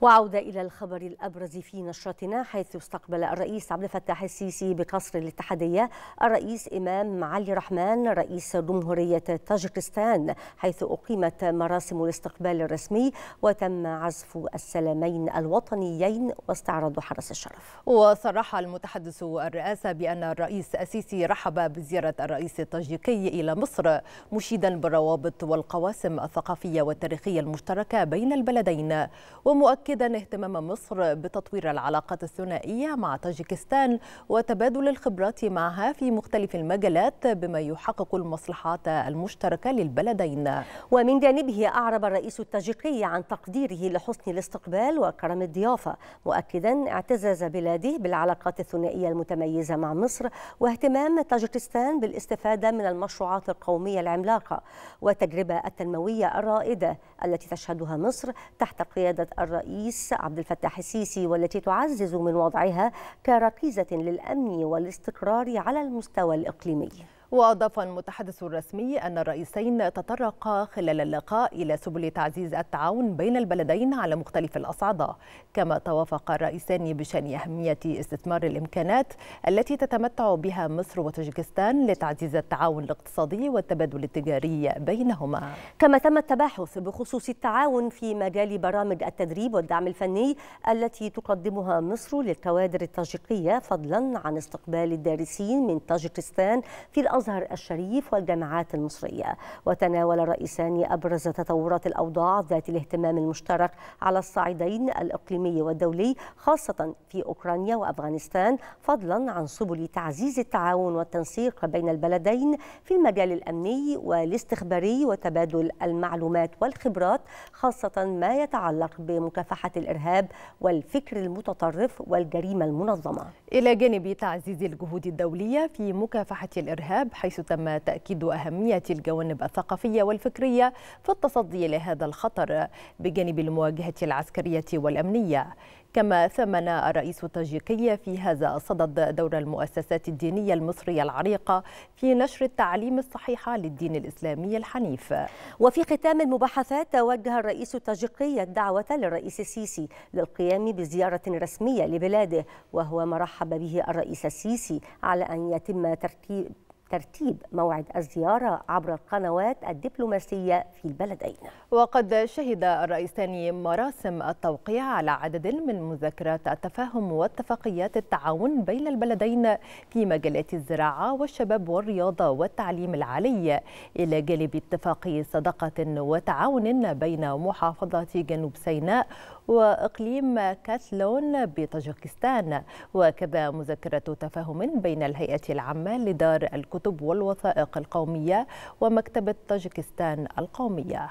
وعودة إلى الخبر الأبرز في نشرتنا حيث استقبل الرئيس عبد الفتاح السيسي بقصر الاتحادية الرئيس إمام علي رحمن رئيس جمهورية طاجكستان حيث أقيمت مراسم الاستقبال الرسمي وتم عزف السلامين الوطنيين واستعرض حرس الشرف وصرح المتحدث الرئاسة بأن الرئيس السيسي رحب بزيارة الرئيس الطاجيكي إلى مصر مشيدا بالروابط والقواسم الثقافية والتاريخية المشتركة بين البلدين ومؤكد مؤكدا اهتمام مصر بتطوير العلاقات الثنائية مع طاجكستان وتبادل الخبرات معها في مختلف المجالات بما يحقق المصلحات المشتركة للبلدين ومن جانبه أعرب الرئيس التاجيكي عن تقديره لحسن الاستقبال وكرم الضيافة مؤكدا اعتزاز بلاده بالعلاقات الثنائية المتميزة مع مصر واهتمام طاجكستان بالاستفادة من المشروعات القومية العملاقة وتجربة التنموية الرائدة التي تشهدها مصر تحت قيادة الرئيس الرئيس عبد الفتاح السيسي والتي تعزز من وضعها كركيزة للأمن والاستقرار على المستوى الإقليمي وأضاف المتحدث الرسمي أن الرئيسين تطرقا خلال اللقاء إلى سبل تعزيز التعاون بين البلدين على مختلف الأصعدة كما توافق الرئيسان بشأن أهمية استثمار الإمكانات التي تتمتع بها مصر وتاجكستان لتعزيز التعاون الاقتصادي والتبادل التجاري بينهما كما تم التباحث بخصوص التعاون في مجال برامج التدريب والدعم الفني التي تقدمها مصر للكوادر التاجيكية فضلا عن استقبال الدارسين من طاجكستان في الأصعدة الأزهر الشريف والجامعات المصرية وتناول الرئيسان أبرز تطورات الأوضاع ذات الاهتمام المشترك على الصعيدين الإقليمي والدولي خاصة في أوكرانيا وأفغانستان فضلا عن سبل تعزيز التعاون والتنسيق بين البلدين في المجال الأمني والاستخباري وتبادل المعلومات والخبرات خاصة ما يتعلق بمكافحة الإرهاب والفكر المتطرف والجريمة المنظمة إلى جانب تعزيز الجهود الدولية في مكافحة الإرهاب الشباب حيث تم تأكيد أهمية الجوانب الثقافية والفكرية في التصدي لهذا الخطر بجانب المواجهة العسكرية والأمنية كما ثمن الرئيس التاجيكي في هذا الصدد دور المؤسسات الدينية المصرية العريقة في نشر التعليم الصحيحة للدين الإسلامي الحنيف وفي ختام المباحثات توجه الرئيس التاجيكي الدعوة للرئيس السيسي للقيام بزيارة رسمية لبلاده وهو ما رحب به الرئيس السيسي على أن يتم ترتيب ترتيب موعد الزيارة عبر القنوات الدبلوماسية في البلدين وقد شهد الرئيسان مراسم التوقيع على عدد من مذكرات التفاهم واتفاقيات التعاون بين البلدين في مجالات الزراعة والشباب والرياضة والتعليم العالي إلى جانب اتفاق صداقة وتعاون بين محافظة جنوب سيناء وإقليم كاتلون بطاجكستان وكذا مذكرة تفاهم بين الهيئة العامة لدار الكتب الكتب والوثائق القومية ومكتبة طاجكستان القومية